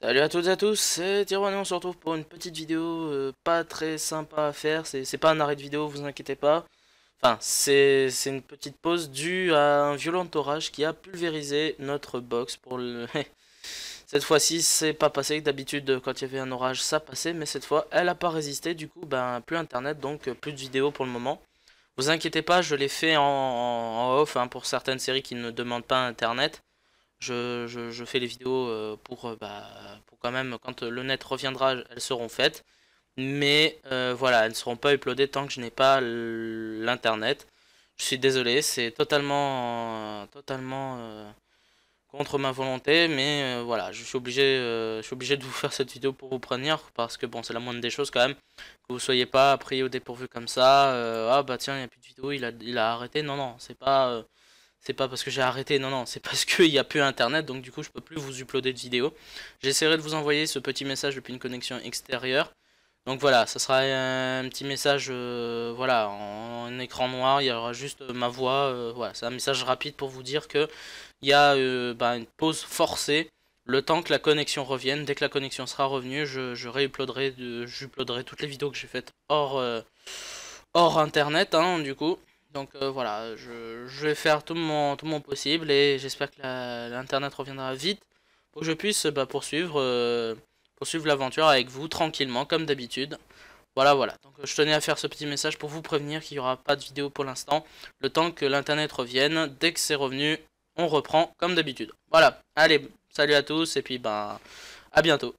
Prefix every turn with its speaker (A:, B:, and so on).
A: Salut à toutes et à tous, c'est Tyrone et on se retrouve pour une petite vidéo euh, pas très sympa à faire, c'est pas un arrêt de vidéo, vous inquiétez pas. Enfin, c'est une petite pause due à un violent orage qui a pulvérisé notre box pour cette fois-ci, c'est pas passé, d'habitude quand il y avait un orage, ça passait, mais cette fois, elle a pas résisté, du coup, ben, plus internet, donc plus de vidéos pour le moment. Vous inquiétez pas, je l'ai fait en, off hein, pour certaines séries qui ne demandent pas internet. Je, fais les vidéos euh, pour, euh, bah, pour, quand même, quand euh, le net reviendra, elles seront faites. Mais voilà, elles ne seront pas uploadées tant que je n'ai pas l'internet. Je suis désolé, c'est totalement, totalement contre ma volonté, mais voilà, je suis, obligé, je suis obligé de vous faire cette vidéo pour vous prévenir, parce que bon, c'est la moindre des choses quand même, que vous soyez pas pris au dépourvu comme ça, ah bah tiens, il n'y a plus de vidéo, il il a arrêté, non, non, c'est pas... C'est pas parce que j'ai arrêté, non, non, c'est parce qu'il n'y a plus internet, donc du coup je peux plus vous uploader de vidéos. J'essaierai de vous envoyer ce petit message depuis une connexion extérieure. Donc voilà, ça sera un petit message euh, voilà, en, écran noir, il y aura juste euh, ma voix, euh, voilà, c'est un message rapide pour vous dire que il y a bah, une pause forcée le temps que la connexion revienne. Dès que la connexion sera revenue, je, réuploaderai toutes les vidéos que j'ai faites hors, hors internet hein, du coup. Donc euh, voilà, je, vais faire tout mon, tout possible et j'espère que l'Internet reviendra vite pour que je puisse bah, poursuivre, euh, poursuivre l'aventure avec vous tranquillement comme d'habitude. Voilà, voilà. Donc euh, je tenais à faire ce petit message pour vous prévenir qu'il n'y aura pas de vidéo pour l'instant. Le temps que l'Internet revienne, dès que c'est revenu, on reprend comme d'habitude. Voilà, allez, salut à tous et puis bah, à bientôt.